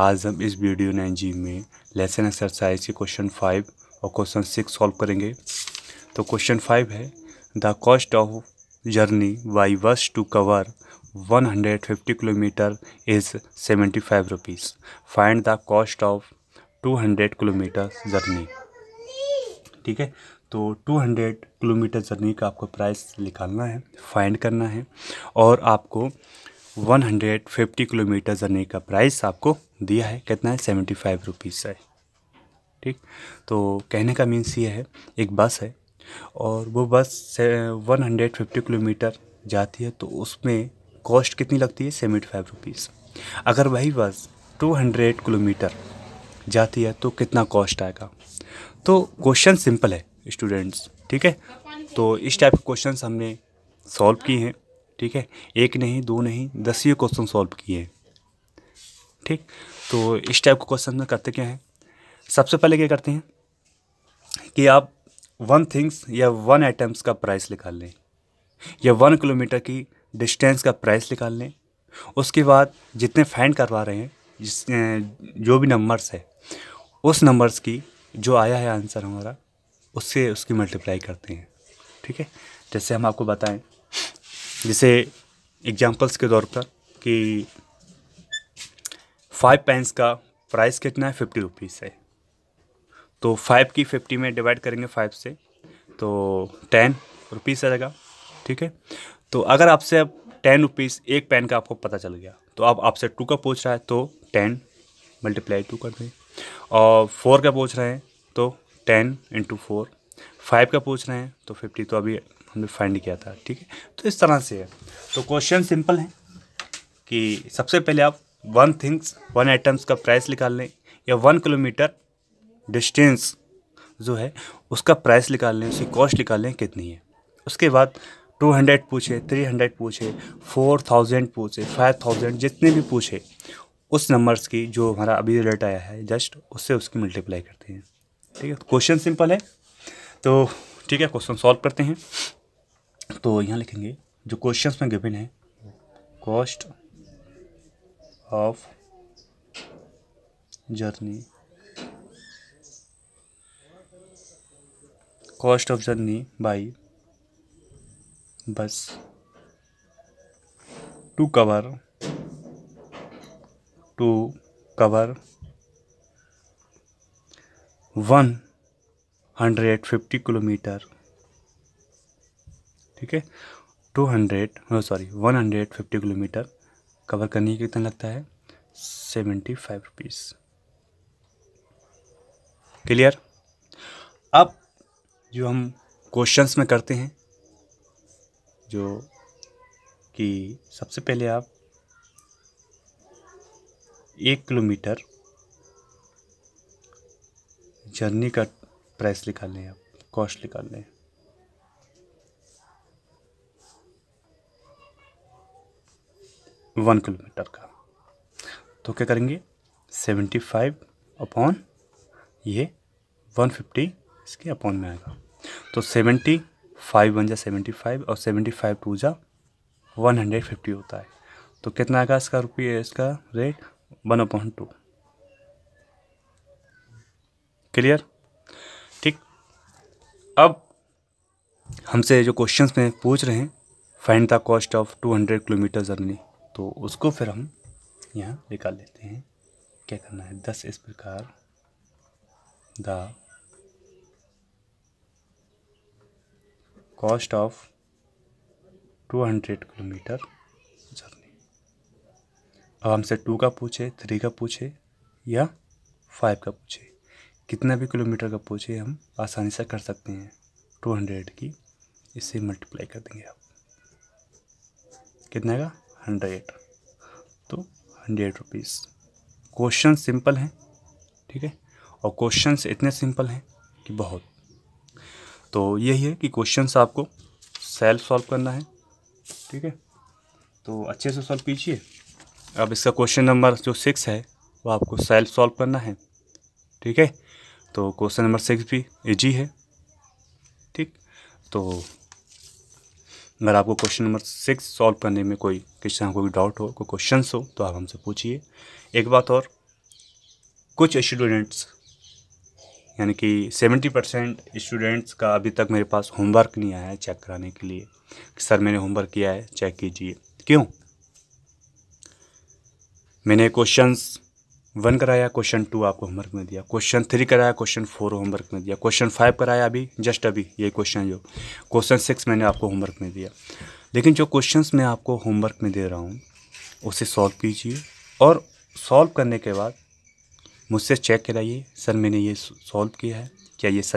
आज हम इस वीडियो नाइन जी में लेसन एक्सरसाइज के क्वेश्चन फाइव और क्वेश्चन सिक्स सॉल्व करेंगे तो क्वेश्चन फाइव है the cost of journey by bus to cover 150 kilometre is 75 rupees find the cost of 200 kilometre journey ठीक है तो 200 किलोमीटर जर्नी का आपको प्राइस निकालना है फाइंड करना है और आपको 150 किलोमीटर जर्नी का प्राइस आपको दिया है कितना है सेवेंटी फाइव रुपीज़ है ठीक तो कहने का मीन्स ये है एक बस है और वो बस वन हंड्रेड फिफ्टी किलोमीटर जाती है तो उसमें कॉस्ट कितनी लगती है सेवेंटी फाइव रुपीज़ अगर वही बस टू हंड्रेड किलोमीटर जाती है तो कितना कॉस्ट आएगा तो क्वेश्चन सिंपल है स्टूडेंट्स ठीक है तो इस टाइप के क्वेश्चन हमने सॉल्व किए हैं ठीक है एक नहीं दो नहीं दस ही क्वेश्चन सॉल्व किए हैं ठीक तो इस टाइप के क्वेश्चन में करते क्या है सबसे पहले क्या करते हैं कि आप वन थिंग्स या वन आइटम्स का प्राइस निकाल लें या वन किलोमीटर की डिस्टेंस का प्राइस निकाल लें उसके बाद जितने फैंड करवा रहे हैं जिस जो भी नंबर्स है उस नंबर्स की जो आया है आंसर हमारा उससे उसकी मल्टीप्लाई करते हैं ठीक है जैसे हम आपको बताएं जैसे एग्जांपल्स के तौर पर कि फाइव पेंस का प्राइस कितना है फिफ्टी रुपीज़ है तो फाइव की फिफ्टी में डिवाइड करेंगे फाइव से तो टेन रुपीज़ आएगा ठीक है तो अगर आपसे अब टेन रुपीज़ एक पेन का आपको पता चल गया तो अब आपसे टू का पूछ रहा है तो टेन मल्टीप्लाई टू कर दें और फोर का पूछ रहे हैं तो टेन इंटू फोर फाइव का पूछ रहे हैं तो फिफ्टी तो अभी हमने फाइंड किया था ठीक है तो इस तरह से है तो क्वेश्चन सिंपल है कि सबसे पहले आप वन थिंग्स वन आइटम्स का प्राइस निकाल लें या वन किलोमीटर डिस्टेंस जो है उसका प्राइस निकाल लें उसकी कॉस्ट निकाल लें कितनी है उसके बाद टू हंड्रेड पूछे थ्री हंड्रेड पूछे फोर थाउजेंड पूछे फाइव थाउजेंड जितने भी पूछे उस नंबर्स की जो हमारा अभी रेट आया है जस्ट उससे उसकी मल्टीप्लाई करते हैं ठीक है क्वेश्चन सिंपल है तो ठीक है क्वेश्चन सॉल्व करते हैं तो यहाँ लिखेंगे जो क्वेश्चंस में गिवन है cost of journey cost of journey by bus to cover to cover 150 kilometre ठीक है 200 हंड्रेड सॉरी 150 किलोमीटर कवर करने के कितना लगता है सेवेंटी फाइव रुपीज़ क्लियर अब जो हम क्वेश्चंस में करते हैं जो कि सबसे पहले आप एक किलोमीटर जर्नी का प्राइस निकाल लें आप कॉस्ट निकाल लें वन किलोमीटर का तो क्या करेंगे सेवेंटी फाइव अपॉन ये वन फिफ्टी इसके अपॉन में आएगा तो सेवेंटी फाइव वन जा सेवेंटी फाइव और सेवेंटी फाइव टू जा वन हंड्रेड फिफ्टी होता है तो कितना आएगा इसका रुपये इसका rate one upon two clear ठीक अब हमसे जो क्वेश्चंस में पूछ रहे हैं find the cost of two hundred kilometre journey तो उसको फिर हम यहाँ निकाल लेते हैं क्या करना है दस इस प्रकार the cost of two hundred kilometre journey अब हमसे टू का पूछे थ्री का पूछे या फाइव का पूछे कितना भी किलोमीटर का पूछे हम आसानी से कर सकते हैं टू हंड्रेड की इससे मल्टीप्लाई कर देंगे आप कितने का हंड्रेड तो हंड्रेड रुपीज़ क्वेश्चन सिंपल हैं ठीक है और क्वेश्चन इतने सिंपल हैं कि बहुत तो यही है कि क्वेश्चन आपको सेल्फ सॉल्व करना है ठीक है तो अच्छे से सॉल्व कीजिए अब इसका क्वेश्चन नंबर जो सिक्स है वो आपको सेल्फ सॉल्व करना है ठीक है तो क्वेश्चन नंबर सिक्स भी इजी है ठीक तो अगर आपको क्वेश्चन नंबर सिक्स सॉल्व करने में कोई किसी कोई डाउट हो कोई क्वेश्चन हो तो आप हमसे पूछिए एक बात और कुछ स्टूडेंट्स यानी कि सेवेंटी परसेंट स्टूडेंट्स का अभी तक मेरे पास होमवर्क नहीं आया है चेक कराने के लिए कि सर मैंने होमवर्क किया है चेक कीजिए क्यों मैंने क्वेश्चंस वन कराया क्वेश्चन टू आपको होमवर्क में दिया क्वेश्चन थ्री कराया क्वेश्चन फोर होमवर्क में दिया क्वेश्चन फाइव कराया अभी जस्ट अभी ये क्वेश्चन जो क्वेश्चन सिक्स मैंने आपको होमवर्क में दिया लेकिन जो क्वेश्चंस मैं आपको होमवर्क में दे रहा हूँ उसे सॉल्व कीजिए और सॉल्व करने के बाद मुझसे चेक कराइए सर मैंने ये सॉल्व किया है क्या ये सर